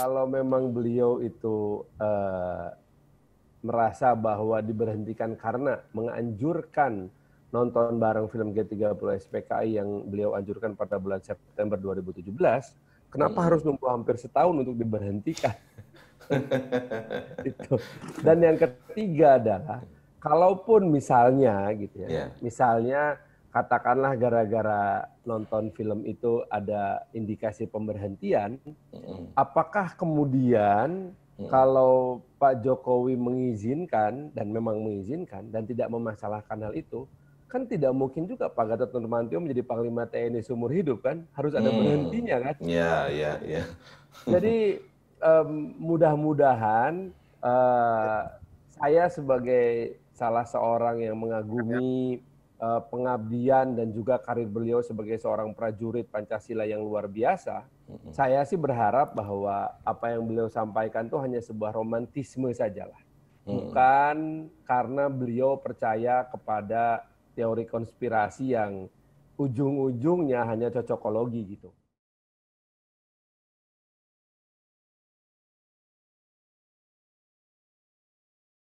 kalau memang beliau itu uh, merasa bahwa diberhentikan karena menganjurkan nonton bareng film G30 SPKI yang beliau anjurkan pada bulan September 2017, kenapa hmm. harus nunggu hampir setahun untuk diberhentikan? itu. Dan yang ketiga adalah kalaupun misalnya gitu ya, yeah. misalnya katakanlah gara-gara nonton film itu ada indikasi pemberhentian, apakah kemudian kalau Pak Jokowi mengizinkan dan memang mengizinkan dan tidak memasalahkan hal itu, kan tidak mungkin juga Pak Gatot Nurmantio menjadi Panglima TNI seumur hidup kan, harus ada berhentinya mm. kan? Iya, iya, iya. Jadi um, mudah-mudahan uh, saya sebagai salah seorang yang mengagumi Eh, pengabdian dan juga karir beliau sebagai seorang prajurit Pancasila yang luar biasa, mm-hmm. saya sih berharap bahwa apa yang beliau sampaikan itu hanya sebuah romantisme sajalah. Mm-hmm. Bukan karena beliau percaya kepada teori konspirasi yang ujung-ujungnya hanya cocokologi gitu.